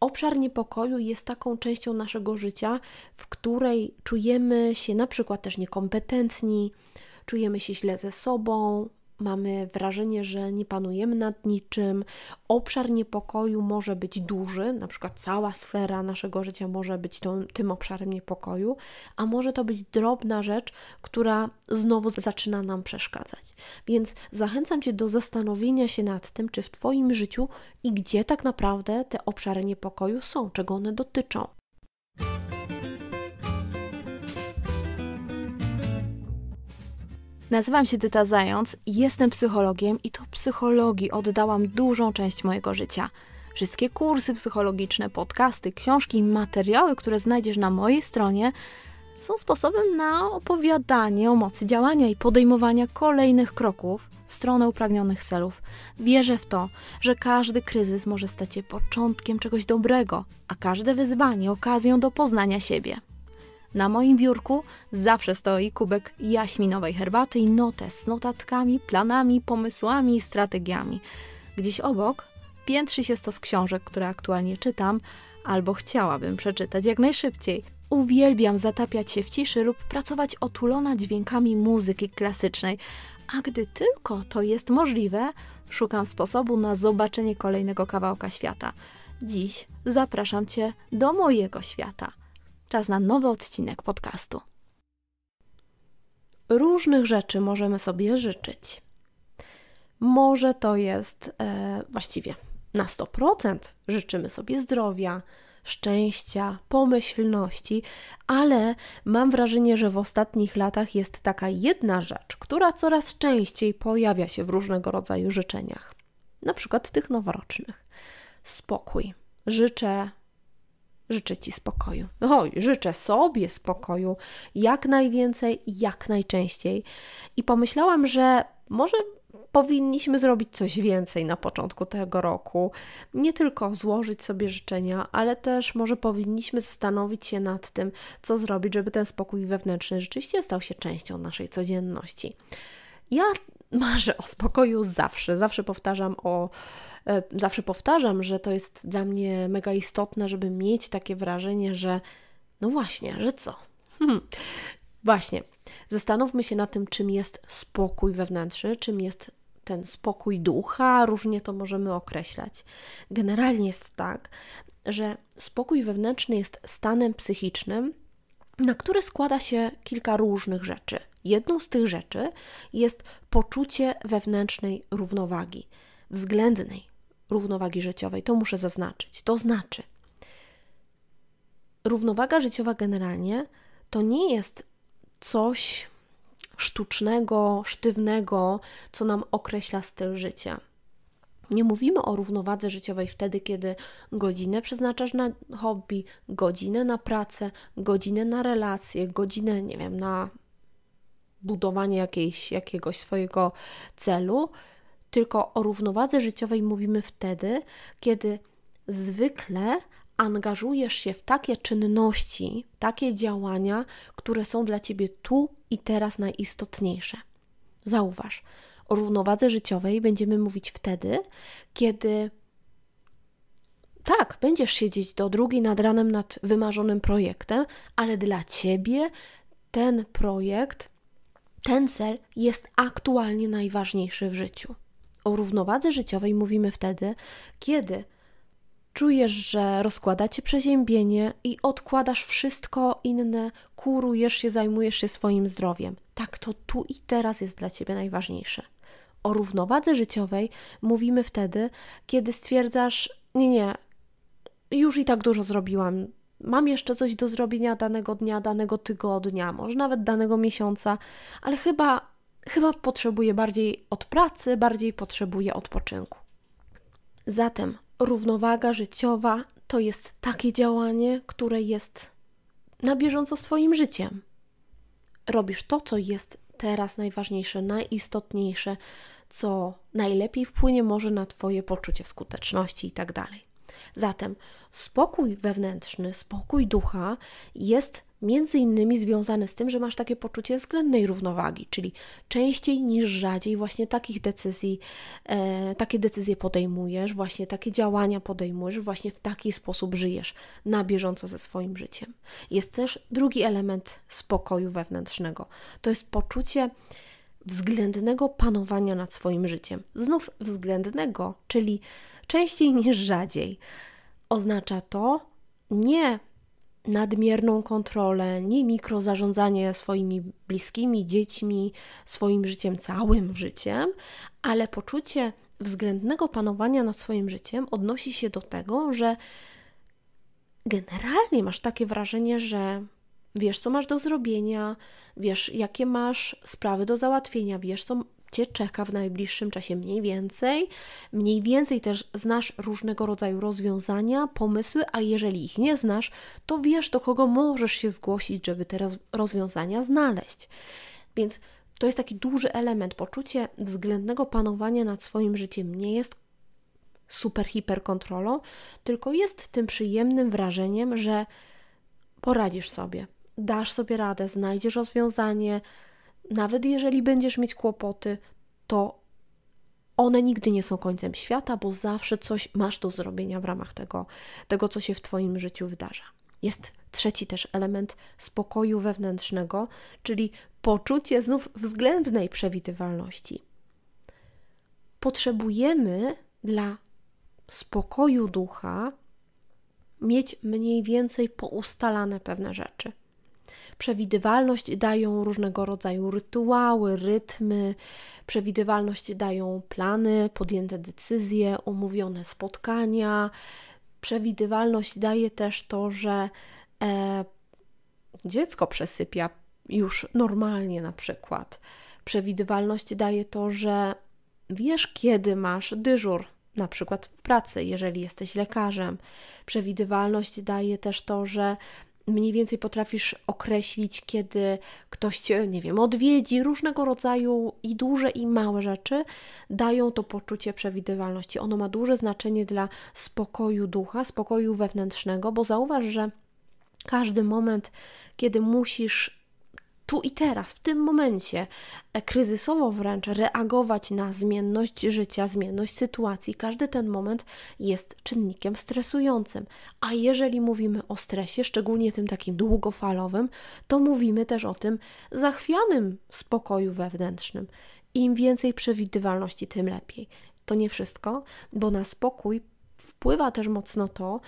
Obszar niepokoju jest taką częścią naszego życia, w której czujemy się na przykład też niekompetentni, czujemy się źle ze sobą, mamy wrażenie, że nie panujemy nad niczym, obszar niepokoju może być duży, na przykład cała sfera naszego życia może być tą, tym obszarem niepokoju, a może to być drobna rzecz, która znowu zaczyna nam przeszkadzać. Więc zachęcam Cię do zastanowienia się nad tym, czy w Twoim życiu i gdzie tak naprawdę te obszary niepokoju są, czego one dotyczą. Nazywam się Dyta Zając, jestem psychologiem i to psychologii oddałam dużą część mojego życia. Wszystkie kursy psychologiczne, podcasty, książki i materiały, które znajdziesz na mojej stronie, są sposobem na opowiadanie o mocy działania i podejmowania kolejnych kroków w stronę upragnionych celów. Wierzę w to, że każdy kryzys może stać się początkiem czegoś dobrego, a każde wyzwanie okazją do poznania siebie. Na moim biurku zawsze stoi kubek jaśminowej herbaty i notes z notatkami, planami, pomysłami i strategiami. Gdzieś obok piętrzy się stos książek, które aktualnie czytam albo chciałabym przeczytać jak najszybciej. Uwielbiam zatapiać się w ciszy lub pracować otulona dźwiękami muzyki klasycznej, a gdy tylko to jest możliwe, szukam sposobu na zobaczenie kolejnego kawałka świata. Dziś zapraszam Cię do mojego świata czas na nowy odcinek podcastu. Różnych rzeczy możemy sobie życzyć. Może to jest e, właściwie na 100%. Życzymy sobie zdrowia, szczęścia, pomyślności, ale mam wrażenie, że w ostatnich latach jest taka jedna rzecz, która coraz częściej pojawia się w różnego rodzaju życzeniach, na przykład tych noworocznych. Spokój. Życzę życzę Ci spokoju. Oj, życzę sobie spokoju jak najwięcej i jak najczęściej. I pomyślałam, że może powinniśmy zrobić coś więcej na początku tego roku. Nie tylko złożyć sobie życzenia, ale też może powinniśmy zastanowić się nad tym, co zrobić, żeby ten spokój wewnętrzny rzeczywiście stał się częścią naszej codzienności. Ja marzę o spokoju zawsze. Zawsze powtarzam o e, zawsze powtarzam, że to jest dla mnie mega istotne, żeby mieć takie wrażenie, że no właśnie, że co? Hmm. Właśnie. Zastanówmy się na tym, czym jest spokój wewnętrzny, czym jest ten spokój ducha, różnie to możemy określać. Generalnie jest tak, że spokój wewnętrzny jest stanem psychicznym, na który składa się kilka różnych rzeczy. Jedną z tych rzeczy jest poczucie wewnętrznej równowagi, względnej równowagi życiowej. To muszę zaznaczyć. To znaczy, równowaga życiowa generalnie to nie jest coś sztucznego, sztywnego, co nam określa styl życia. Nie mówimy o równowadze życiowej wtedy, kiedy godzinę przeznaczasz na hobby, godzinę na pracę, godzinę na relacje, godzinę, nie wiem, na budowanie jakiejś, jakiegoś swojego celu, tylko o równowadze życiowej mówimy wtedy, kiedy zwykle angażujesz się w takie czynności, takie działania, które są dla ciebie tu i teraz najistotniejsze. Zauważ, o równowadze życiowej będziemy mówić wtedy, kiedy tak, będziesz siedzieć do drugiej nad ranem nad wymarzonym projektem, ale dla ciebie ten projekt ten cel jest aktualnie najważniejszy w życiu. O równowadze życiowej mówimy wtedy, kiedy czujesz, że rozkładacie przeziębienie i odkładasz wszystko inne, kurujesz się, zajmujesz się swoim zdrowiem. Tak to tu i teraz jest dla ciebie najważniejsze. O równowadze życiowej mówimy wtedy, kiedy stwierdzasz: Nie, nie, już i tak dużo zrobiłam, mam jeszcze coś do zrobienia danego dnia, danego tygodnia, może nawet danego miesiąca, ale chyba, chyba potrzebuję bardziej od pracy, bardziej potrzebuję odpoczynku. Zatem równowaga życiowa to jest takie działanie, które jest na bieżąco swoim życiem. Robisz to, co jest teraz najważniejsze, najistotniejsze, co najlepiej wpłynie może na Twoje poczucie skuteczności i tak dalej. Zatem spokój wewnętrzny, spokój ducha jest między innymi związany z tym, że masz takie poczucie względnej równowagi, czyli częściej niż rzadziej właśnie takich decyzji, e, takie decyzje podejmujesz, właśnie takie działania podejmujesz, właśnie w taki sposób żyjesz na bieżąco ze swoim życiem. Jest też drugi element spokoju wewnętrznego. To jest poczucie względnego panowania nad swoim życiem. Znów względnego, czyli częściej niż rzadziej. Oznacza to nie nadmierną kontrolę, nie mikrozarządzanie swoimi bliskimi, dziećmi, swoim życiem, całym życiem, ale poczucie względnego panowania nad swoim życiem odnosi się do tego, że generalnie masz takie wrażenie, że wiesz, co masz do zrobienia, wiesz, jakie masz sprawy do załatwienia, wiesz, co, Cię czeka w najbliższym czasie mniej więcej. Mniej więcej też znasz różnego rodzaju rozwiązania, pomysły, a jeżeli ich nie znasz, to wiesz, do kogo możesz się zgłosić, żeby te rozwiązania znaleźć. Więc to jest taki duży element. Poczucie względnego panowania nad swoim życiem nie jest super hiperkontrolą, tylko jest tym przyjemnym wrażeniem, że poradzisz sobie, dasz sobie radę, znajdziesz rozwiązanie, nawet jeżeli będziesz mieć kłopoty, to one nigdy nie są końcem świata, bo zawsze coś masz do zrobienia w ramach tego, tego co się w Twoim życiu wydarza. Jest trzeci też element spokoju wewnętrznego, czyli poczucie znów względnej przewidywalności. Potrzebujemy dla spokoju ducha mieć mniej więcej poustalane pewne rzeczy. Przewidywalność dają różnego rodzaju rytuały, rytmy, przewidywalność dają plany, podjęte decyzje, umówione spotkania. Przewidywalność daje też to, że e, dziecko przesypia już normalnie, na przykład. Przewidywalność daje to, że wiesz, kiedy masz dyżur, na przykład w pracy, jeżeli jesteś lekarzem. Przewidywalność daje też to, że mniej więcej potrafisz określić, kiedy ktoś cię, nie wiem, odwiedzi, różnego rodzaju i duże, i małe rzeczy dają to poczucie przewidywalności. Ono ma duże znaczenie dla spokoju ducha, spokoju wewnętrznego, bo zauważ, że każdy moment, kiedy musisz tu i teraz, w tym momencie, e, kryzysowo wręcz reagować na zmienność życia, zmienność sytuacji. Każdy ten moment jest czynnikiem stresującym. A jeżeli mówimy o stresie, szczególnie tym takim długofalowym, to mówimy też o tym zachwianym spokoju wewnętrznym. Im więcej przewidywalności, tym lepiej. To nie wszystko, bo na spokój wpływa też mocno to,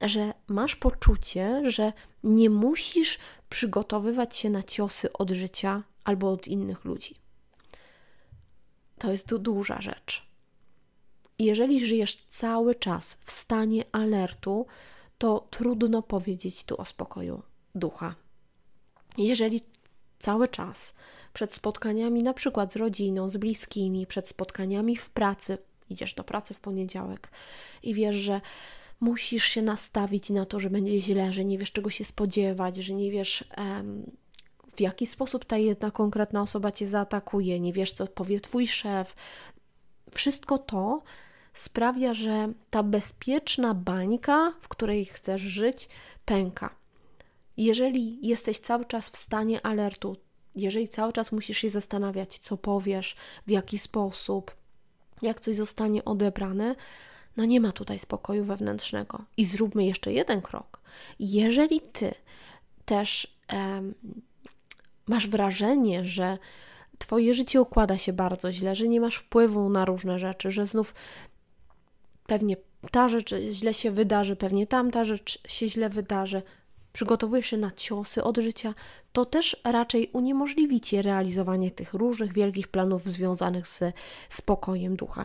że masz poczucie, że nie musisz przygotowywać się na ciosy od życia albo od innych ludzi. To jest tu duża rzecz. Jeżeli żyjesz cały czas w stanie alertu, to trudno powiedzieć tu o spokoju ducha. Jeżeli cały czas przed spotkaniami, na przykład z rodziną, z bliskimi, przed spotkaniami w pracy, idziesz do pracy w poniedziałek i wiesz, że musisz się nastawić na to, że będzie źle, że nie wiesz czego się spodziewać, że nie wiesz em, w jaki sposób ta jedna konkretna osoba cię zaatakuje, nie wiesz co powie twój szef. Wszystko to sprawia, że ta bezpieczna bańka, w której chcesz żyć, pęka. Jeżeli jesteś cały czas w stanie alertu, jeżeli cały czas musisz się zastanawiać, co powiesz, w jaki sposób, jak coś zostanie odebrane, no nie ma tutaj spokoju wewnętrznego. I zróbmy jeszcze jeden krok. Jeżeli ty też um, masz wrażenie, że Twoje życie układa się bardzo źle, że nie masz wpływu na różne rzeczy, że znów pewnie ta rzecz źle się wydarzy, pewnie tamta rzecz się źle wydarzy, przygotowujesz się na ciosy od życia, to też raczej uniemożliwi ci realizowanie tych różnych wielkich planów związanych z spokojem ducha.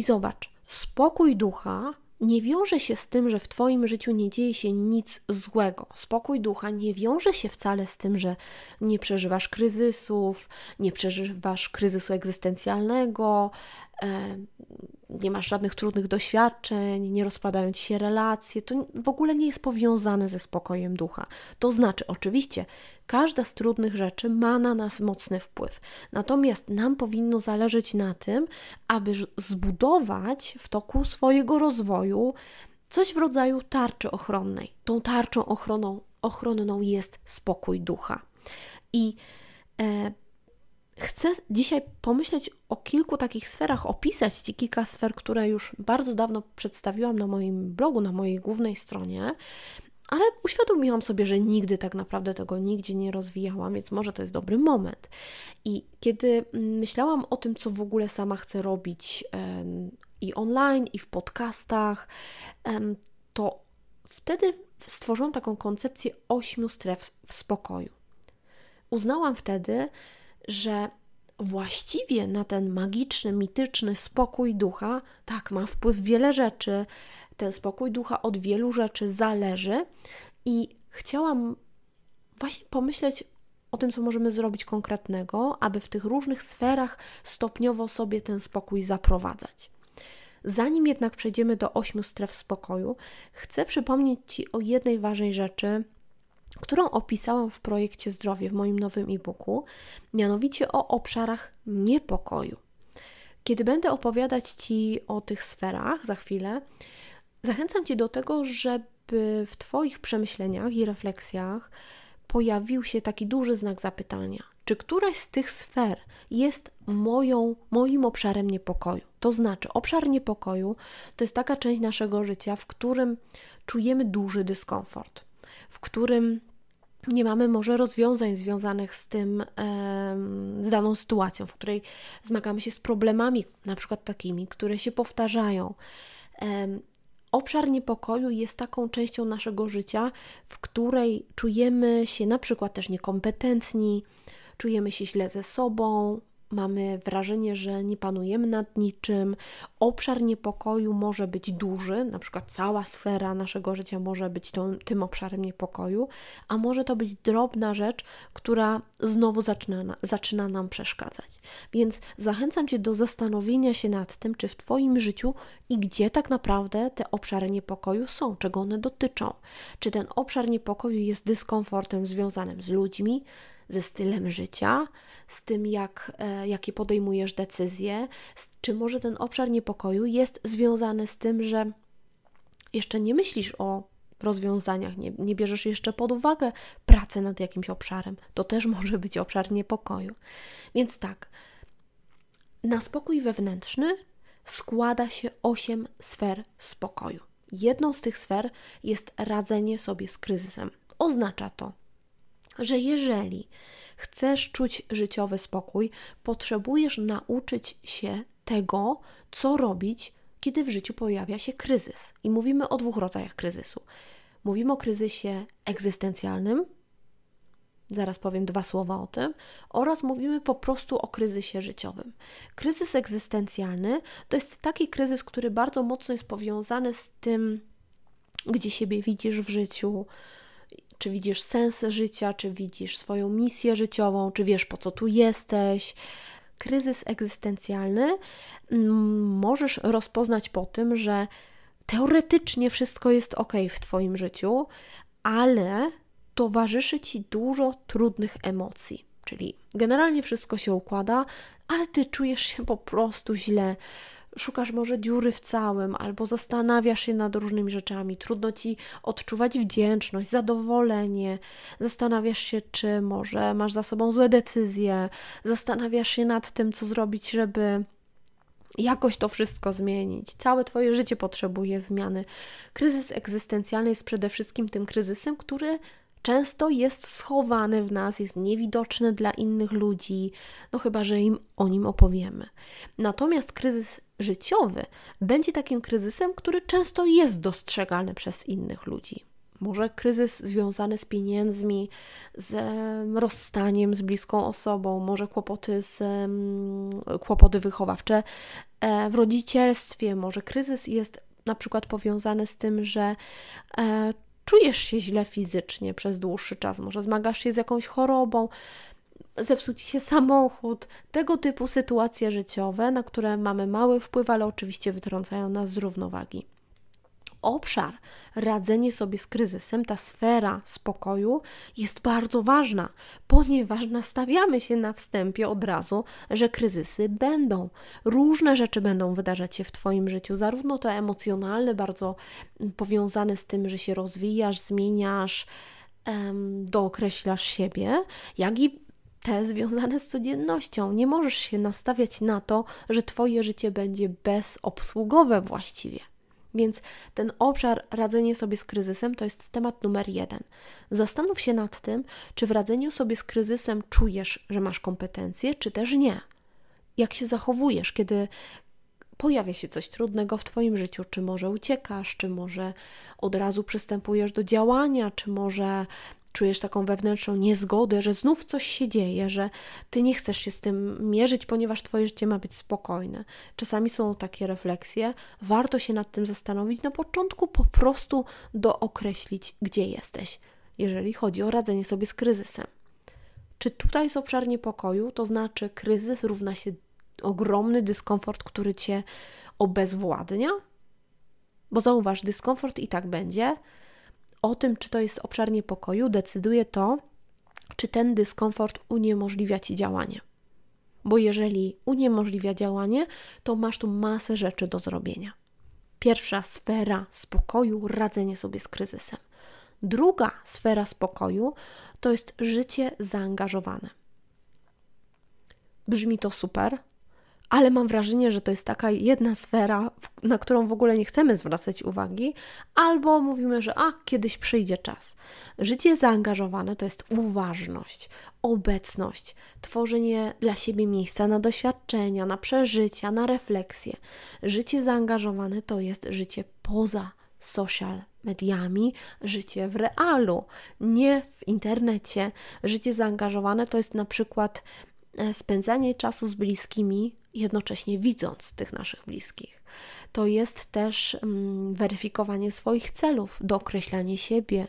I zobacz, spokój ducha nie wiąże się z tym, że w Twoim życiu nie dzieje się nic złego. Spokój ducha nie wiąże się wcale z tym, że nie przeżywasz kryzysów, nie przeżywasz kryzysu egzystencjalnego, nie masz żadnych trudnych doświadczeń, nie rozpadają ci się relacje, to w ogóle nie jest powiązane ze spokojem ducha. To znaczy, oczywiście, każda z trudnych rzeczy ma na nas mocny wpływ. Natomiast nam powinno zależeć na tym, aby zbudować w toku swojego rozwoju coś w rodzaju tarczy ochronnej. Tą tarczą ochroną, ochronną jest spokój ducha. I e, Chcę dzisiaj pomyśleć o kilku takich sferach, opisać Ci kilka sfer, które już bardzo dawno przedstawiłam na moim blogu, na mojej głównej stronie, ale uświadomiłam sobie, że nigdy tak naprawdę tego nigdzie nie rozwijałam, więc może to jest dobry moment. I kiedy mm, myślałam o tym, co w ogóle sama chcę robić i online, i w podcastach, to wtedy stworzyłam taką koncepcję ośmiu stref w spokoju. Uznałam wtedy, że właściwie na ten magiczny, mityczny spokój ducha, tak, ma wpływ wiele rzeczy. Ten spokój ducha od wielu rzeczy zależy i chciałam właśnie pomyśleć o tym, co możemy zrobić konkretnego, aby w tych różnych sferach stopniowo sobie ten spokój zaprowadzać. Zanim jednak przejdziemy do ośmiu stref spokoju, chcę przypomnieć Ci o jednej ważnej rzeczy, którą opisałam w projekcie Zdrowie w moim nowym e-booku, mianowicie o obszarach niepokoju. Kiedy będę opowiadać Ci o tych sferach za chwilę, zachęcam Cię do tego, żeby w Twoich przemyśleniach i refleksjach pojawił się taki duży znak zapytania. Czy któraś z tych sfer jest moją, moim obszarem niepokoju? To znaczy, obszar niepokoju to jest taka część naszego życia, w którym czujemy duży dyskomfort, w którym nie mamy może rozwiązań związanych z tym, z daną sytuacją, w której zmagamy się z problemami, na przykład takimi, które się powtarzają. Obszar niepokoju jest taką częścią naszego życia, w której czujemy się na przykład też niekompetentni, czujemy się źle ze sobą, mamy wrażenie, że nie panujemy nad niczym, obszar niepokoju może być duży, na przykład cała sfera naszego życia może być tą, tym obszarem niepokoju, a może to być drobna rzecz, która znowu zaczyna, zaczyna nam przeszkadzać. Więc zachęcam Cię do zastanowienia się nad tym, czy w Twoim życiu i gdzie tak naprawdę te obszary niepokoju są, czego one dotyczą. Czy ten obszar niepokoju jest dyskomfortem związanym z ludźmi, ze stylem życia, z tym, jak, e, jakie podejmujesz decyzje, czy może ten obszar niepokoju jest związany z tym, że jeszcze nie myślisz o rozwiązaniach, nie, nie bierzesz jeszcze pod uwagę pracy nad jakimś obszarem. To też może być obszar niepokoju. Więc tak, na spokój wewnętrzny składa się osiem sfer spokoju. Jedną z tych sfer jest radzenie sobie z kryzysem. Oznacza to że jeżeli chcesz czuć życiowy spokój, potrzebujesz nauczyć się tego, co robić, kiedy w życiu pojawia się kryzys. I mówimy o dwóch rodzajach kryzysu. Mówimy o kryzysie egzystencjalnym, zaraz powiem dwa słowa o tym, oraz mówimy po prostu o kryzysie życiowym. Kryzys egzystencjalny to jest taki kryzys, który bardzo mocno jest powiązany z tym, gdzie siebie widzisz w życiu, czy widzisz sens życia, czy widzisz swoją misję życiową, czy wiesz po co tu jesteś. Kryzys egzystencjalny mm, możesz rozpoznać po tym, że teoretycznie wszystko jest ok w Twoim życiu, ale towarzyszy Ci dużo trudnych emocji. Czyli generalnie wszystko się układa, ale Ty czujesz się po prostu źle szukasz może dziury w całym, albo zastanawiasz się nad różnymi rzeczami, trudno ci odczuwać wdzięczność, zadowolenie, zastanawiasz się, czy może masz za sobą złe decyzje, zastanawiasz się nad tym, co zrobić, żeby jakoś to wszystko zmienić. Całe Twoje życie potrzebuje zmiany. Kryzys egzystencjalny jest przede wszystkim tym kryzysem, który często jest schowany w nas, jest niewidoczny dla innych ludzi, no chyba że im o nim opowiemy. Natomiast kryzys życiowy będzie takim kryzysem, który często jest dostrzegany przez innych ludzi. Może kryzys związany z pieniędzmi, z rozstaniem z bliską osobą, może kłopoty, z, kłopoty wychowawcze e, w rodzicielstwie, może kryzys jest na przykład powiązany z tym, że e, czujesz się źle fizycznie przez dłuższy czas, może zmagasz się z jakąś chorobą, zepsuł ci się samochód, tego typu sytuacje życiowe, na które mamy mały wpływ, ale oczywiście wytrącają nas z równowagi obszar radzenie sobie z kryzysem, ta sfera spokoju jest bardzo ważna, ponieważ nastawiamy się na wstępie od razu, że kryzysy będą. Różne rzeczy będą wydarzać się w Twoim życiu, zarówno to emocjonalne, bardzo powiązane z tym, że się rozwijasz, zmieniasz. Dookreślasz siebie, jak i te związane z codziennością. Nie możesz się nastawiać na to, że Twoje życie będzie bezobsługowe właściwie. Więc ten obszar radzenie sobie z kryzysem to jest temat numer jeden. Zastanów się nad tym, czy w radzeniu sobie z kryzysem czujesz, że masz kompetencje, czy też nie. Jak się zachowujesz, kiedy pojawia się coś trudnego w Twoim życiu, czy może uciekasz, czy może od razu przystępujesz do działania, czy może czujesz taką wewnętrzną niezgodę, że znów coś się dzieje, że ty nie chcesz się z tym mierzyć, ponieważ twoje życie ma być spokojne. Czasami są takie refleksje, warto się nad tym zastanowić na początku, po prostu dookreślić, gdzie jesteś, jeżeli chodzi o radzenie sobie z kryzysem. Czy tutaj jest obszar niepokoju, to znaczy kryzys równa się ogromny dyskomfort, który cię obezwładnia? Bo zauważ, dyskomfort i tak będzie, o tym, czy to jest obszar niepokoju, decyduje to, czy ten dyskomfort uniemożliwia ci działanie. Bo jeżeli uniemożliwia działanie, to masz tu masę rzeczy do zrobienia. Pierwsza sfera spokoju radzenie sobie z kryzysem. Druga sfera spokoju to jest życie zaangażowane. Brzmi to super, ale mam wrażenie, że to jest taka jedna sfera, na którą w ogóle nie chcemy zwracać uwagi, albo mówimy, że a, kiedyś przyjdzie czas. Życie zaangażowane to jest uważność, obecność, tworzenie dla siebie miejsca na doświadczenia, na przeżycia, na refleksję. Życie zaangażowane to jest życie poza social mediami, życie w realu, nie w internecie. Życie zaangażowane to jest na przykład E, spędzanie czasu z bliskimi, jednocześnie widząc tych naszych bliskich. To jest też mm, weryfikowanie swoich celów, dookreślanie siebie,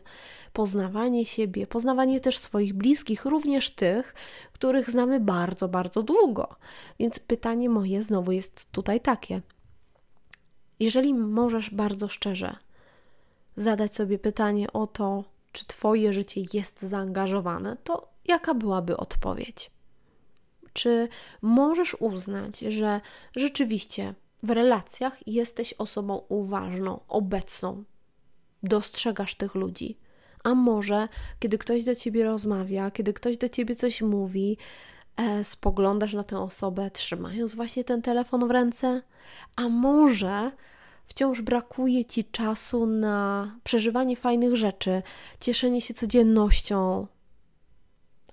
poznawanie siebie, poznawanie też swoich bliskich, również tych, których znamy bardzo, bardzo długo. Więc pytanie moje znowu jest tutaj takie. Jeżeli możesz bardzo szczerze zadać sobie pytanie o to, czy Twoje życie jest zaangażowane, to jaka byłaby odpowiedź? Czy możesz uznać, że rzeczywiście w relacjach jesteś osobą uważną, obecną, dostrzegasz tych ludzi? A może, kiedy ktoś do ciebie rozmawia, kiedy ktoś do ciebie coś mówi, e, spoglądasz na tę osobę, trzymając właśnie ten telefon w ręce? A może wciąż brakuje ci czasu na przeżywanie fajnych rzeczy, cieszenie się codziennością,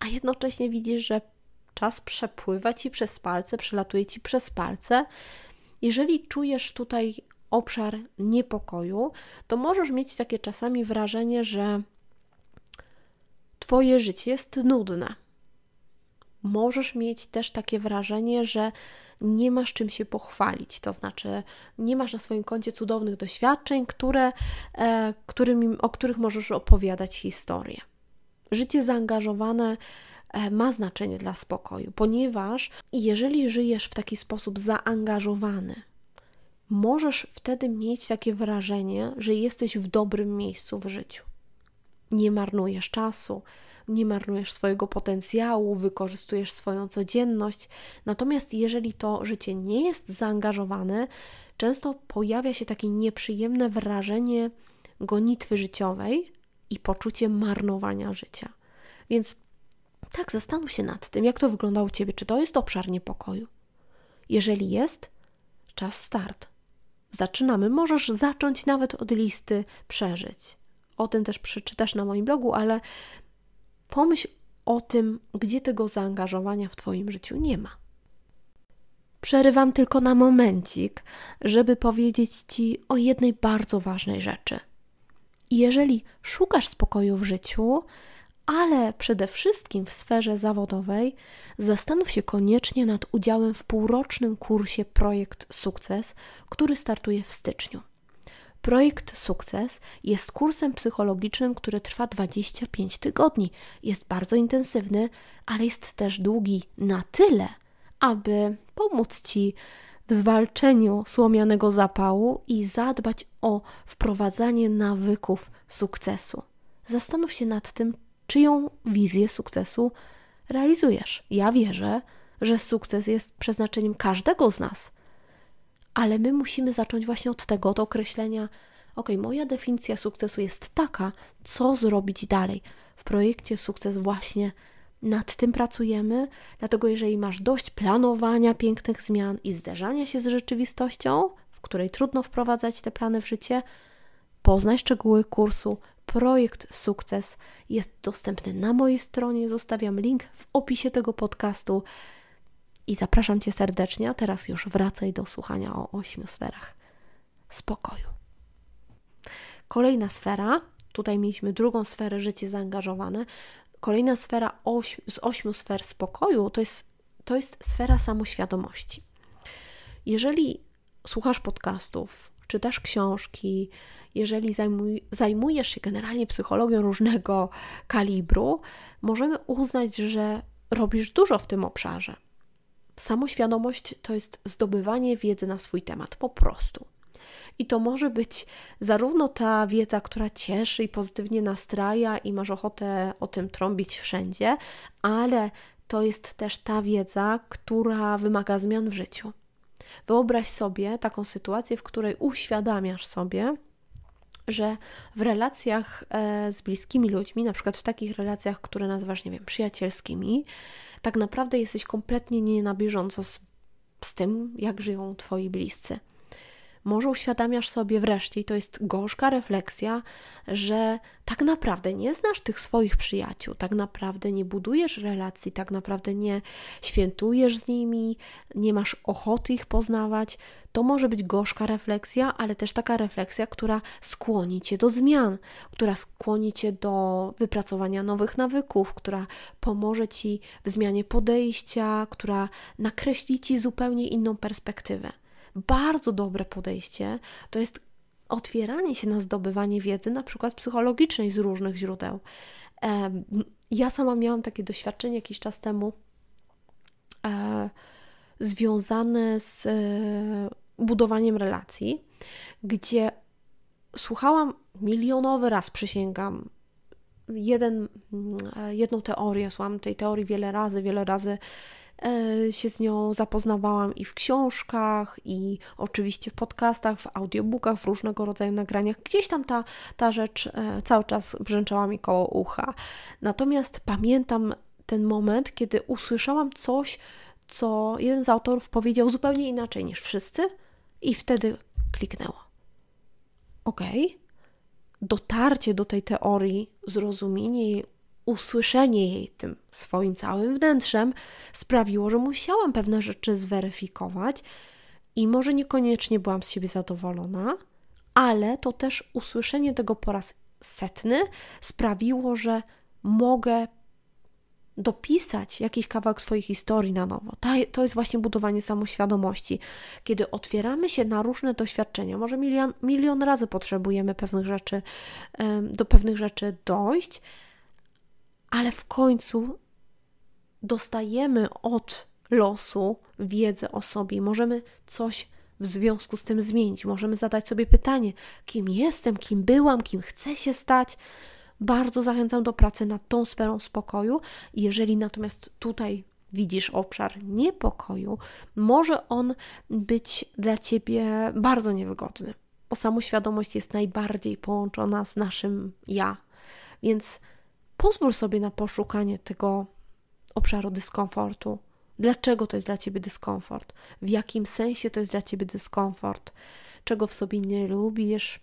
a jednocześnie widzisz, że czas przepływa ci przez palce, przelatuje ci przez palce. Jeżeli czujesz tutaj obszar niepokoju, to możesz mieć takie czasami wrażenie, że Twoje życie jest nudne. Możesz mieć też takie wrażenie, że nie masz czym się pochwalić, to znaczy nie masz na swoim koncie cudownych doświadczeń, które, e, którymi, o których możesz opowiadać historię. Życie zaangażowane E, ma znaczenie dla spokoju, ponieważ jeżeli żyjesz w taki sposób zaangażowany, możesz wtedy mieć takie wrażenie, że jesteś w dobrym miejscu w życiu. Nie marnujesz czasu, nie marnujesz swojego potencjału, wykorzystujesz swoją codzienność. Natomiast jeżeli to życie nie jest zaangażowane, często pojawia się takie nieprzyjemne wrażenie gonitwy życiowej i poczucie marnowania życia. Więc tak, zastanów się nad tym, jak to wygląda u ciebie, czy to jest obszar niepokoju. Jeżeli jest, czas start. Zaczynamy. Możesz zacząć nawet od listy przeżyć. O tym też przeczytasz na moim blogu, ale pomyśl o tym, gdzie tego zaangażowania w Twoim życiu nie ma. Przerywam tylko na momencik, żeby powiedzieć Ci o jednej bardzo ważnej rzeczy. Jeżeli szukasz spokoju w życiu, ale przede wszystkim w sferze zawodowej zastanów się koniecznie nad udziałem w półrocznym kursie Projekt Sukces, który startuje w styczniu. Projekt Sukces jest kursem psychologicznym, który trwa 25 tygodni. Jest bardzo intensywny, ale jest też długi na tyle, aby pomóc Ci w zwalczeniu słomianego zapału i zadbać o wprowadzanie nawyków sukcesu. Zastanów się nad tym, czyją wizję sukcesu realizujesz. Ja wierzę, że sukces jest przeznaczeniem każdego z nas, ale my musimy zacząć właśnie od tego, od określenia: OK, moja definicja sukcesu jest taka, co zrobić dalej. W projekcie sukces właśnie nad tym pracujemy, dlatego jeżeli masz dość planowania pięknych zmian i zderzania się z rzeczywistością, w której trudno wprowadzać te plany w życie, poznaj szczegóły kursu, Projekt Sukces jest dostępny na mojej stronie. Zostawiam link w opisie tego podcastu i zapraszam Cię serdecznie. A teraz już wracaj do słuchania o ośmiu sferach spokoju. Kolejna sfera, tutaj mieliśmy drugą sferę życie zaangażowane. Kolejna sfera oś, z ośmiu sfer spokoju to jest, to jest sfera samoświadomości. Jeżeli słuchasz podcastów, czytasz książki, jeżeli zajmuj, zajmujesz się generalnie psychologią różnego kalibru, możemy uznać, że robisz dużo w tym obszarze. Samoświadomość to jest zdobywanie wiedzy na swój temat, po prostu. I to może być zarówno ta wiedza, która cieszy i pozytywnie nastraja, i masz ochotę o tym trąbić wszędzie, ale to jest też ta wiedza, która wymaga zmian w życiu. Wyobraź sobie taką sytuację, w której uświadamiasz sobie, że w relacjach e, z bliskimi ludźmi, na przykład w takich relacjach, które nazywasz, nie wiem, przyjacielskimi, tak naprawdę jesteś kompletnie nie na bieżąco z, z tym, jak żyją twoi bliscy może uświadamiasz sobie wreszcie, i to jest gorzka refleksja, że tak naprawdę nie znasz tych swoich przyjaciół, tak naprawdę nie budujesz relacji, tak naprawdę nie świętujesz z nimi, nie masz ochoty ich poznawać. To może być gorzka refleksja, ale też taka refleksja, która skłoni cię do zmian, która skłoni cię do wypracowania nowych nawyków, która pomoże ci w zmianie podejścia, która nakreśli ci zupełnie inną perspektywę bardzo dobre podejście to jest otwieranie się na zdobywanie wiedzy, na przykład psychologicznej z różnych źródeł. Ja sama miałam takie doświadczenie jakiś czas temu e, związane z e, budowaniem relacji, gdzie słuchałam milionowy raz, przysięgam, jeden, mm, e, jedną teorię, słucham tej teorii wiele razy, wiele razy E, się z nią zapoznawałam i w książkach, i oczywiście w podcastach, w audiobookach, w różnego rodzaju nagraniach. Gdzieś tam ta, ta rzecz e, cały czas brzęczała mi koło ucha. Natomiast pamiętam ten moment, kiedy usłyszałam coś, co jeden z autorów powiedział zupełnie inaczej niż wszyscy, i wtedy kliknęło. Okej. Okay. Dotarcie do tej teorii, zrozumienie jej, usłyszenie jej tym swoim całym wnętrzem sprawiło, że musiałam pewne rzeczy zweryfikować i może niekoniecznie byłam z siebie zadowolona, ale to też usłyszenie tego po raz setny sprawiło, że mogę dopisać jakiś kawałek swojej historii na nowo. To jest właśnie budowanie samoświadomości. Kiedy otwieramy się na różne doświadczenia, może milion, milion razy potrzebujemy pewnych rzeczy, do pewnych rzeczy dojść, ale w końcu dostajemy od losu wiedzę o sobie możemy coś w związku z tym zmienić. Możemy zadać sobie pytanie, kim jestem, kim byłam, kim chcę się stać. Bardzo zachęcam do pracy nad tą sferą spokoju. Jeżeli natomiast tutaj widzisz obszar niepokoju, może on być dla ciebie bardzo niewygodny, bo samoświadomość jest najbardziej połączona z naszym ja. Więc Pozwól sobie na poszukanie tego obszaru dyskomfortu. Dlaczego to jest dla ciebie dyskomfort? W jakim sensie to jest dla ciebie dyskomfort? Czego w sobie nie lubisz?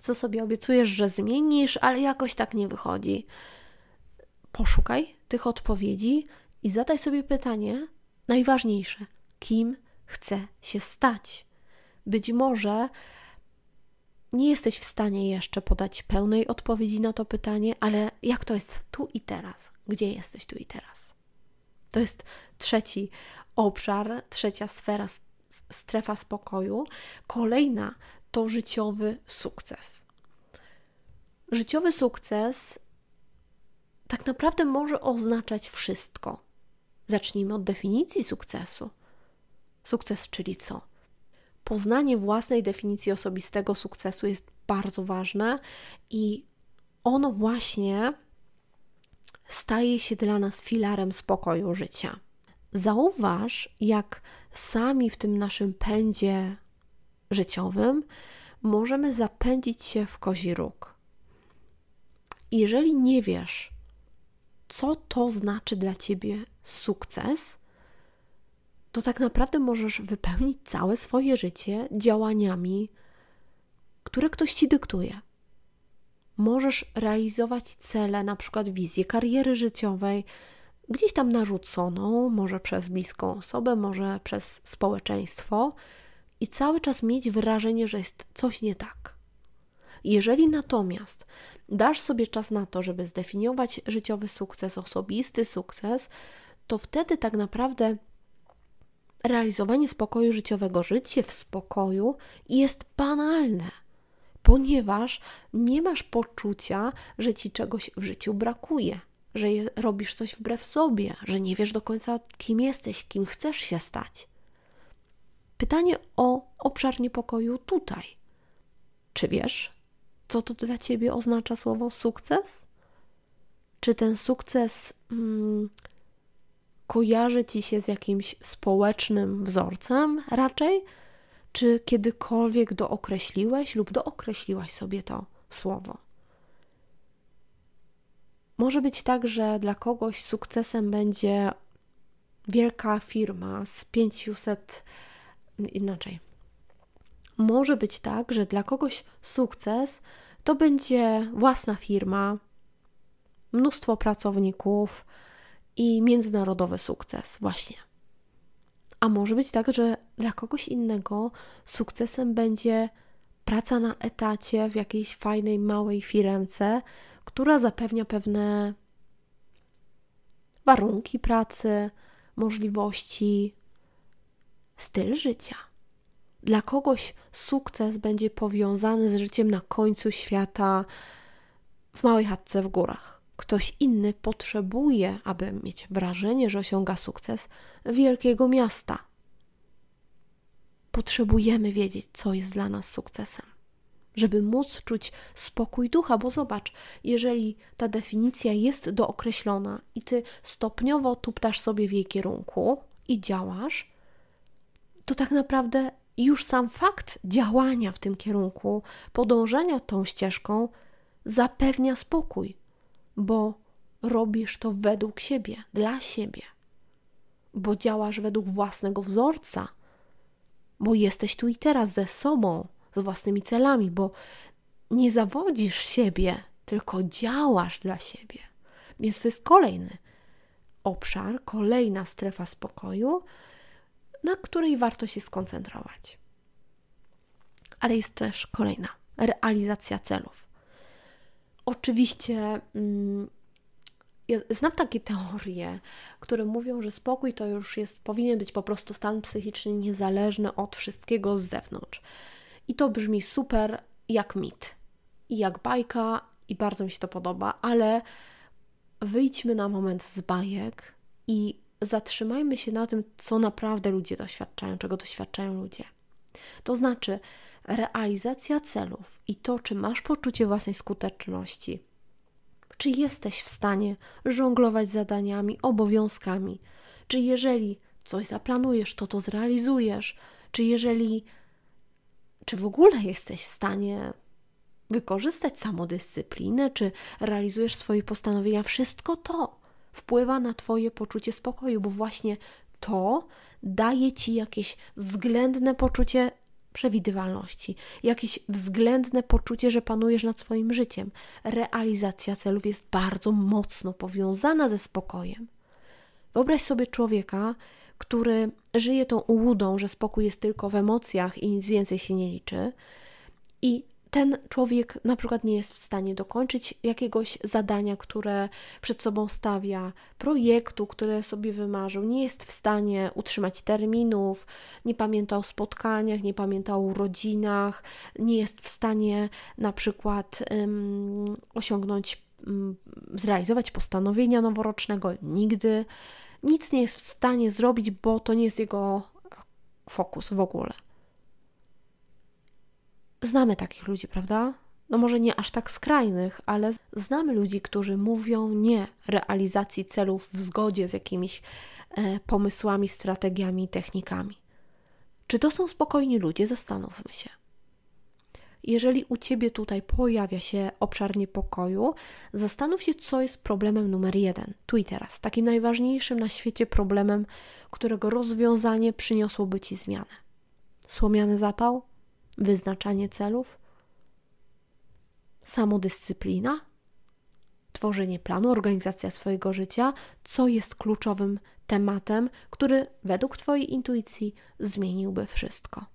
Co sobie obiecujesz, że zmienisz, ale jakoś tak nie wychodzi? Poszukaj tych odpowiedzi i zadaj sobie pytanie najważniejsze: kim chcę się stać? Być może nie jesteś w stanie jeszcze podać pełnej odpowiedzi na to pytanie, ale jak to jest tu i teraz? Gdzie jesteś tu i teraz? To jest trzeci obszar, trzecia sfera, strefa spokoju. Kolejna to życiowy sukces. Życiowy sukces tak naprawdę może oznaczać wszystko. Zacznijmy od definicji sukcesu. Sukces, czyli co? poznanie własnej definicji osobistego sukcesu jest bardzo ważne i ono właśnie staje się dla nas filarem spokoju życia. Zauważ, jak sami w tym naszym pędzie życiowym możemy zapędzić się w kozi róg. Jeżeli nie wiesz, co to znaczy dla ciebie sukces, to tak naprawdę możesz wypełnić całe swoje życie działaniami, które ktoś ci dyktuje. Możesz realizować cele, na przykład wizję kariery życiowej, gdzieś tam narzuconą, może przez bliską osobę, może przez społeczeństwo, i cały czas mieć wrażenie, że jest coś nie tak. Jeżeli natomiast dasz sobie czas na to, żeby zdefiniować życiowy sukces, osobisty sukces, to wtedy tak naprawdę realizowanie spokoju życiowego, życie w spokoju jest banalne, ponieważ nie masz poczucia, że ci czegoś w życiu brakuje, że robisz coś wbrew sobie, że nie wiesz do końca, kim jesteś, kim chcesz się stać. Pytanie o obszar niepokoju tutaj. Czy wiesz, co to dla ciebie oznacza słowo sukces? Czy ten sukces mm, kojarzy ci się z jakimś społecznym wzorcem raczej? Czy kiedykolwiek dookreśliłeś lub dookreśliłaś sobie to słowo? Może być tak, że dla kogoś sukcesem będzie wielka firma z 500 inaczej. Może być tak, że dla kogoś sukces to będzie własna firma, mnóstwo pracowników, i międzynarodowy sukces, właśnie. A może być tak, że dla kogoś innego sukcesem będzie praca na etacie w jakiejś fajnej, małej firmce, która zapewnia pewne warunki pracy, możliwości, styl życia. Dla kogoś sukces będzie powiązany z życiem na końcu świata, w małej chatce w górach ktoś inny potrzebuje, aby mieć wrażenie, że osiąga sukces, wielkiego miasta. Potrzebujemy wiedzieć, co jest dla nas sukcesem, żeby móc czuć spokój ducha, bo zobacz, jeżeli ta definicja jest dookreślona i ty stopniowo tuptasz sobie w jej kierunku i działasz, to tak naprawdę już sam fakt działania w tym kierunku, podążania tą ścieżką zapewnia spokój, bo robisz to według siebie, dla siebie, bo działasz według własnego wzorca, bo jesteś tu i teraz ze sobą, z własnymi celami, bo nie zawodzisz siebie, tylko działasz dla siebie. Więc to jest kolejny obszar, kolejna strefa spokoju, na której warto się skoncentrować. Ale jest też kolejna realizacja celów. Oczywiście. Mm, ja znam takie teorie, które mówią, że spokój to już jest, powinien być po prostu stan psychiczny niezależny od wszystkiego z zewnątrz. I to brzmi super jak mit i jak bajka, i bardzo mi się to podoba, ale wyjdźmy na moment z bajek i zatrzymajmy się na tym, co naprawdę ludzie doświadczają, czego doświadczają ludzie. To znaczy, realizacja celów i to, czy masz poczucie własnej skuteczności, czy jesteś w stanie żonglować zadaniami, obowiązkami, czy jeżeli coś zaplanujesz, to to zrealizujesz, czy jeżeli, czy w ogóle jesteś w stanie wykorzystać samodyscyplinę, czy realizujesz swoje postanowienia, wszystko to wpływa na Twoje poczucie spokoju, bo właśnie to daje Ci jakieś względne poczucie przewidywalności, jakieś względne poczucie, że panujesz nad swoim życiem. Realizacja celów jest bardzo mocno powiązana ze spokojem. Wyobraź sobie człowieka, który żyje tą ułudą, że spokój jest tylko w emocjach i nic więcej się nie liczy, i ten człowiek na przykład nie jest w stanie dokończyć jakiegoś zadania, które przed sobą stawia, projektu, które sobie wymarzył, nie jest w stanie utrzymać terminów, nie pamięta o spotkaniach, nie pamięta o urodzinach, nie jest w stanie na przykład osiągnąć, mm, zrealizować postanowienia noworocznego nigdy. Nic nie jest w stanie zrobić, bo to nie jest jego fokus w ogóle. Znamy takich ludzi, prawda? No może nie aż tak skrajnych, ale znamy ludzi, którzy mówią nie realizacji celów w zgodzie z jakimiś e, pomysłami, strategiami, technikami. Czy to są spokojni ludzie? Zastanówmy się. Jeżeli u ciebie tutaj pojawia się obszar niepokoju, zastanów się, co jest problemem numer jeden, tu i teraz, takim najważniejszym na świecie problemem, którego rozwiązanie przyniosłoby ci zmianę. Słomiany zapał? wyznaczanie celów, samodyscyplina, tworzenie planu, organizacja swojego życia, co jest kluczowym tematem, który według Twojej intuicji zmieniłby wszystko.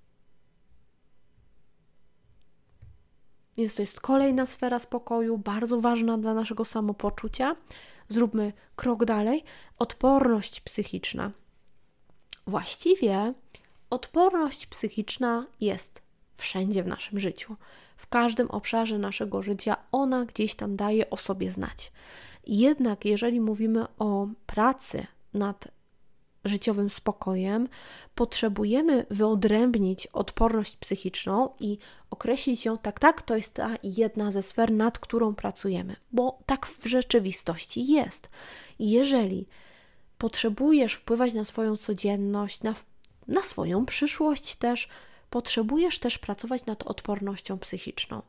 Więc to jest kolejna sfera spokoju, bardzo ważna dla naszego samopoczucia. Zróbmy krok dalej. Odporność psychiczna. Właściwie odporność psychiczna jest wszędzie w naszym życiu. W każdym obszarze naszego życia ona gdzieś tam daje o sobie znać. Jednak jeżeli mówimy o pracy nad życiowym spokojem, potrzebujemy wyodrębnić odporność psychiczną i określić ją tak, tak, to jest ta jedna ze sfer, nad którą pracujemy, bo tak w rzeczywistości jest. Jeżeli potrzebujesz wpływać na swoją codzienność, na, na swoją przyszłość też, potrzebujesz też pracować nad odpornością psychiczną.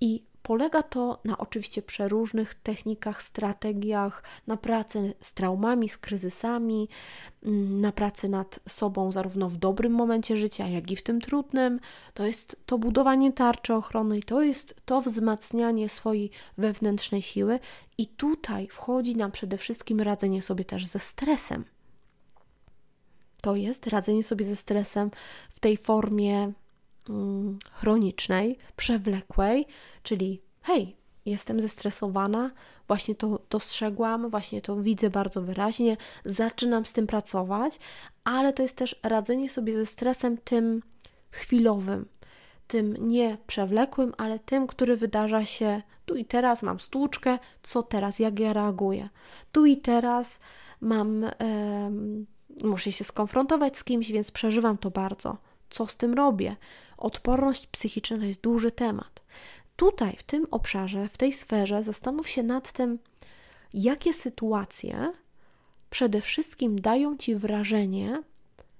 I Polega to na oczywiście przeróżnych technikach, strategiach, na pracy z traumami, z kryzysami, mm, na pracy nad sobą zarówno w dobrym momencie życia, jak i w tym trudnym. To jest to budowanie tarczy ochronnej, to jest to wzmacnianie swojej wewnętrznej siły i tutaj wchodzi nam przede wszystkim radzenie sobie też ze stresem to jest radzenie sobie ze stresem w tej formie mm, chronicznej, przewlekłej, czyli hej, jestem zestresowana, właśnie to dostrzegłam, właśnie to widzę bardzo wyraźnie, zaczynam z tym pracować, ale to jest też radzenie sobie ze stresem tym chwilowym, tym nie przewlekłym, ale tym, który wydarza się tu i teraz, mam stłuczkę, co teraz, jak ja reaguję. Tu i teraz mam. Yy, muszę się skonfrontować z kimś, więc przeżywam to bardzo. Co z tym robię? Odporność psychiczna to jest duży temat. Tutaj, w tym obszarze, w tej sferze, zastanów się nad tym, jakie sytuacje przede wszystkim dają ci wrażenie,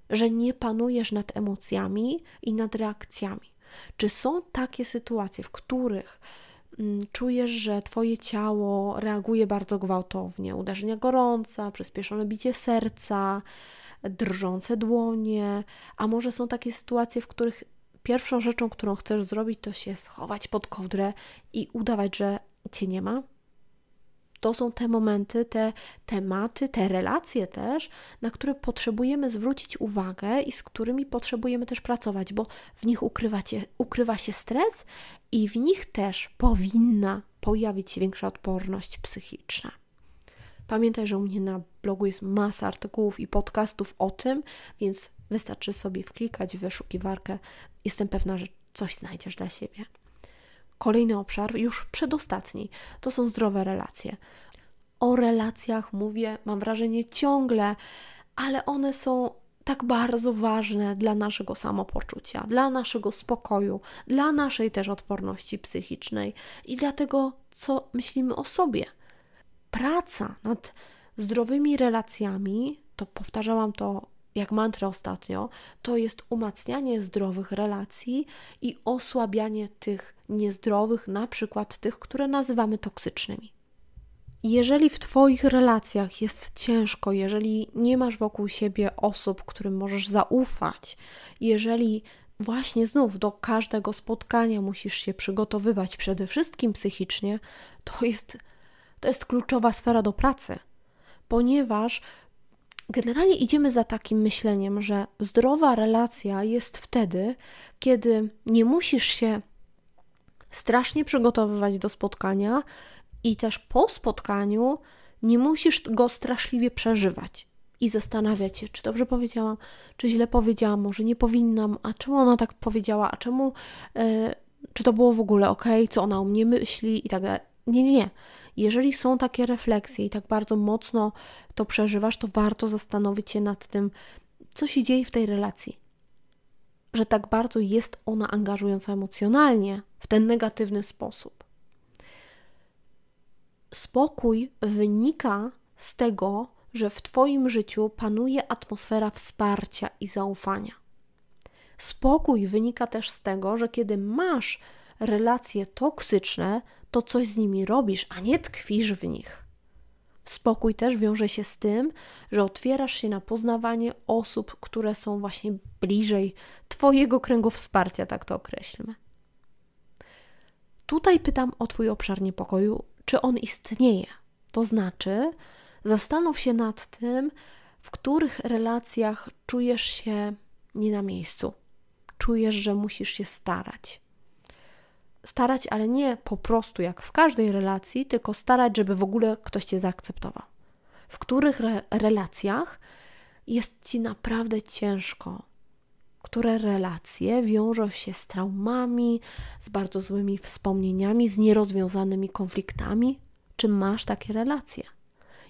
że nie panujesz nad emocjami i nad reakcjami. Czy są takie sytuacje, w których Mm, czujesz, że Twoje ciało reaguje bardzo gwałtownie. Uderzenia gorąca, przyspieszone bicie serca, drżące dłonie, a może są takie sytuacje, w których pierwszą rzeczą, którą chcesz zrobić, to się schować pod kołdrę i udawać, że Cię nie ma. To są te momenty, te tematy, te relacje też, na które potrzebujemy zwrócić uwagę i z którymi potrzebujemy też pracować, bo w nich ukrywa się stres i w nich też powinna pojawić się większa odporność psychiczna. Pamiętaj, że u mnie na blogu jest masa artykułów i podcastów o tym, więc wystarczy sobie wklikać w wyszukiwarkę. Jestem pewna, że coś znajdziesz dla siebie. Kolejny obszar, już przedostatni, to są zdrowe relacje. O relacjach mówię, mam wrażenie, ciągle, ale one są tak bardzo ważne dla naszego samopoczucia, dla naszego spokoju, dla naszej też odporności psychicznej i dla tego, co myślimy o sobie. Praca nad zdrowymi relacjami, to powtarzałam to jak mantra ostatnio, to jest umacnianie zdrowych relacji i osłabianie tych niezdrowych, na przykład tych, które nazywamy toksycznymi. Jeżeli w Twoich relacjach jest ciężko, jeżeli nie masz wokół siebie osób, którym możesz zaufać, jeżeli właśnie znów do każdego spotkania musisz się przygotowywać przede wszystkim psychicznie, to jest, to jest kluczowa sfera do pracy, ponieważ Generalnie idziemy za takim myśleniem, że zdrowa relacja jest wtedy, kiedy nie musisz się strasznie przygotowywać do spotkania i też po spotkaniu nie musisz go straszliwie przeżywać i zastanawiać się, czy dobrze powiedziałam, czy źle powiedziałam, może nie powinnam, a czemu ona tak powiedziała, a czemu, yy, czy to było w ogóle ok, co ona o mnie myśli i tak dalej. Nie, nie, nie. Jeżeli są takie refleksje i tak bardzo mocno to przeżywasz, to warto zastanowić się nad tym, co się dzieje w tej relacji. Że tak bardzo jest ona angażująca emocjonalnie w ten negatywny sposób. Spokój wynika z tego, że w Twoim życiu panuje atmosfera wsparcia i zaufania. Spokój wynika też z tego, że kiedy masz relacje toksyczne, to coś z nimi robisz, a nie tkwisz w nich. Spokój też wiąże się z tym, że otwierasz się na poznawanie osób, które są właśnie bliżej Twojego kręgu wsparcia, tak to określmy. Tutaj pytam o Twój obszar niepokoju, czy on istnieje. To znaczy, zastanów się nad tym, w których relacjach czujesz się nie na miejscu, czujesz, że musisz się starać starać, ale nie po prostu jak w każdej relacji, tylko starać, żeby w ogóle ktoś cię zaakceptował. W których re relacjach jest ci naprawdę ciężko, które relacje wiążą się z traumami, z bardzo złymi wspomnieniami, z nierozwiązanymi konfliktami? Czy masz takie relacje?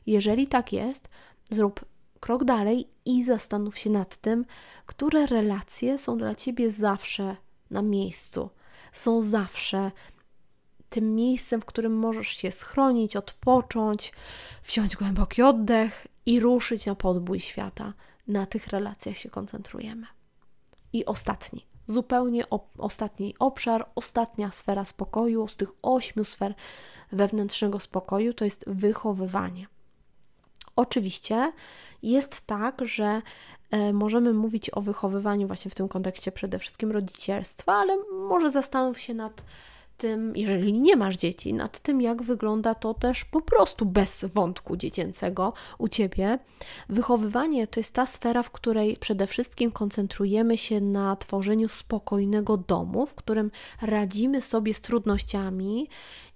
Jeżeli tak jest, zrób krok dalej i zastanów się nad tym, które relacje są dla ciebie zawsze na miejscu, są zawsze tym miejscem, w którym możesz się schronić, odpocząć, wziąć głęboki oddech i ruszyć na podbój świata. Na tych relacjach się koncentrujemy. I ostatni, zupełnie ostatni obszar, ostatnia sfera spokoju z tych ośmiu sfer wewnętrznego spokoju to jest wychowywanie. Oczywiście jest tak, że e, możemy mówić o wychowywaniu właśnie w tym kontekście przede wszystkim rodzicielstwa, ale może zastanów się nad tym, jeżeli nie masz dzieci, nad tym, jak wygląda to też po prostu bez wątku dziecięcego u ciebie. Wychowywanie to jest ta sfera, w której przede wszystkim koncentrujemy się na tworzeniu spokojnego domu, w którym radzimy sobie z trudnościami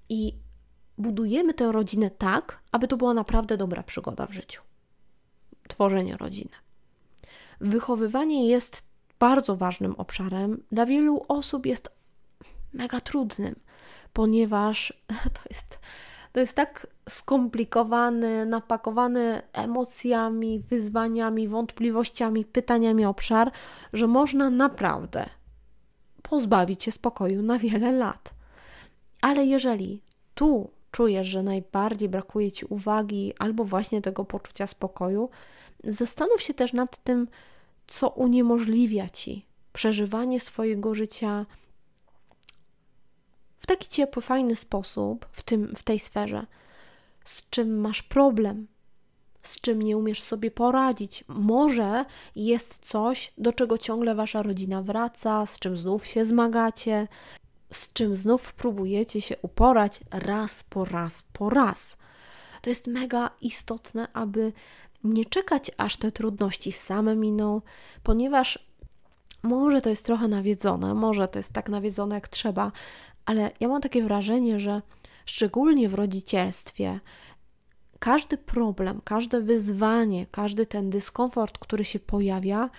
i budujemy tę rodzinę tak, aby to była naprawdę dobra przygoda w życiu. Tworzenie rodziny. Wychowywanie jest bardzo ważnym obszarem. Dla wielu osób jest mega trudnym, ponieważ to jest, to jest tak skomplikowany, napakowany emocjami, wyzwaniami, wątpliwościami, pytaniami obszar, że można naprawdę pozbawić się spokoju na wiele lat. Ale jeżeli tu czujesz, że najbardziej brakuje ci uwagi albo właśnie tego poczucia spokoju, zastanów się też nad tym, co uniemożliwia ci przeżywanie swojego życia w taki ciepły, fajny sposób w, tym, w tej sferze. Z czym masz problem, z czym nie umiesz sobie poradzić. Może jest coś, do czego ciągle wasza rodzina wraca, z czym znów się zmagacie, z czym znów próbujecie się uporać raz po raz po raz. To jest mega istotne, aby nie czekać, aż te trudności same miną, ponieważ może to jest trochę nawiedzone, może to jest tak nawiedzone jak trzeba, ale ja mam takie wrażenie, że szczególnie w rodzicielstwie każdy problem, każde wyzwanie, każdy ten dyskomfort, który się pojawia,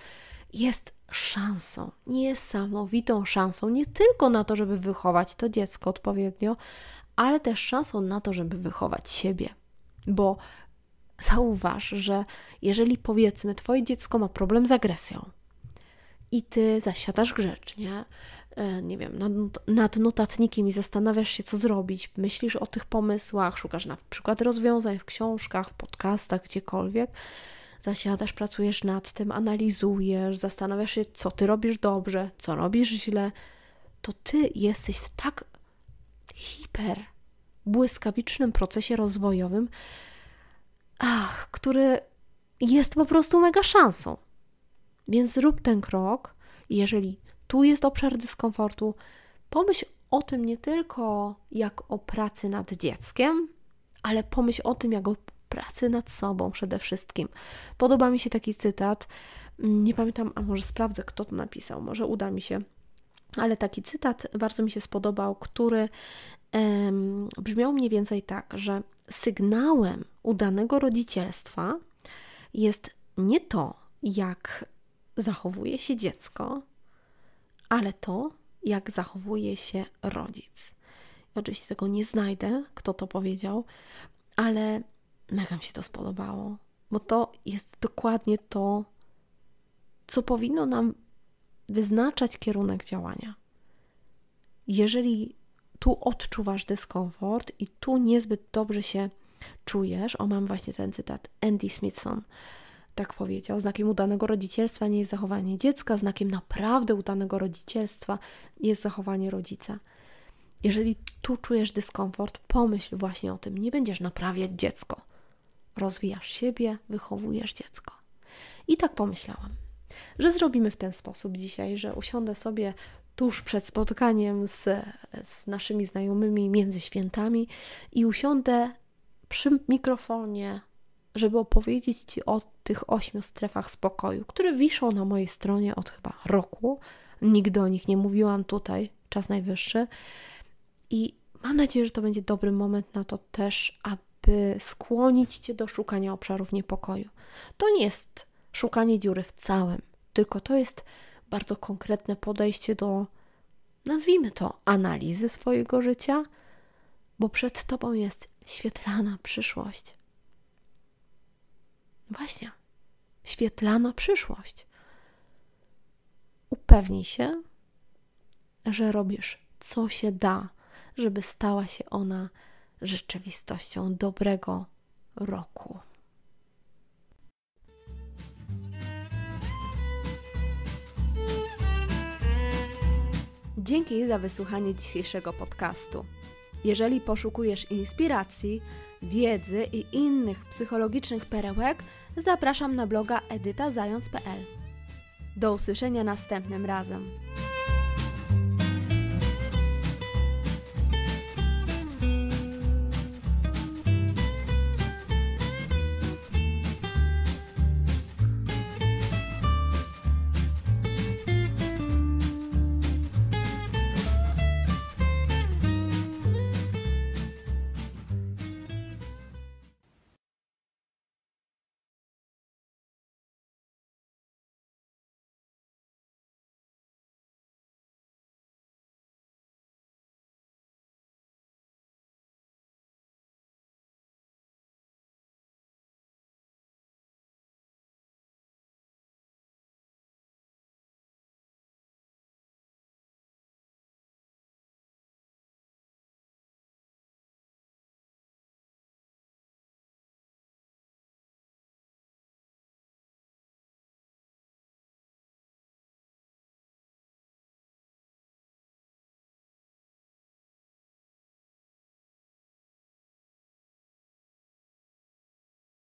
jest szansą, niesamowitą szansą, nie tylko na to, żeby wychować to dziecko odpowiednio, ale też szansą na to, żeby wychować siebie. Bo zauważ, że jeżeli powiedzmy, Twoje dziecko ma problem z agresją i Ty zasiadasz grzecznie, e, nie wiem, nad, nad, notatnikiem i zastanawiasz się, co zrobić, myślisz o tych pomysłach, szukasz na przykład rozwiązań w książkach, w podcastach, gdziekolwiek, zasiadasz, pracujesz nad tym, analizujesz, zastanawiasz się, co ty robisz dobrze, co robisz źle, to ty jesteś w tak hiper błyskawicznym procesie rozwojowym, ach, który jest po prostu mega szansą. Więc rób ten krok, jeżeli tu jest obszar dyskomfortu, pomyśl o tym nie tylko jak o pracy nad dzieckiem, ale pomyśl o tym jak o pracy nad sobą przede wszystkim. Podoba mi się taki cytat. Mm, nie pamiętam, a może sprawdzę, kto to napisał, może uda mi się. Ale taki cytat bardzo mi się spodobał, który em, brzmiał mniej więcej tak, że sygnałem udanego rodzicielstwa jest nie to, jak zachowuje się dziecko, ale to, jak zachowuje się rodzic. Oczywiście tego nie znajdę, kto to powiedział, ale mega mi się to spodobało, bo to jest dokładnie to, co powinno nam wyznaczać kierunek działania. Jeżeli tu odczuwasz dyskomfort i tu niezbyt dobrze się czujesz, o mam właśnie ten cytat, Andy Smithson tak powiedział, znakiem udanego rodzicielstwa nie jest zachowanie dziecka, znakiem naprawdę udanego rodzicielstwa jest zachowanie rodzica. Jeżeli tu czujesz dyskomfort, pomyśl właśnie o tym, nie będziesz naprawiać dziecko rozwijasz siebie, wychowujesz dziecko. I tak pomyślałam, że zrobimy w ten sposób dzisiaj, że usiądę sobie tuż przed spotkaniem z, z naszymi znajomymi między świętami i usiądę przy mikrofonie, żeby opowiedzieć Ci o tych ośmiu strefach spokoju, które wiszą na mojej stronie od chyba roku. Nigdy o nich nie mówiłam tutaj, czas najwyższy. I mam nadzieję, że to będzie dobry moment na to też, aby by skłonić cię do szukania obszarów niepokoju. To nie jest szukanie dziury w całym, tylko to jest bardzo konkretne podejście do, nazwijmy to, analizy swojego życia, bo przed tobą jest świetlana przyszłość. Właśnie, świetlana przyszłość. Upewnij się, że robisz co się da, żeby stała się ona rzeczywistością. Dobrego roku. Dzięki za wysłuchanie dzisiejszego podcastu. Jeżeli poszukujesz inspiracji, wiedzy i innych psychologicznych perełek, zapraszam na bloga edytazając.pl. Do usłyszenia następnym razem.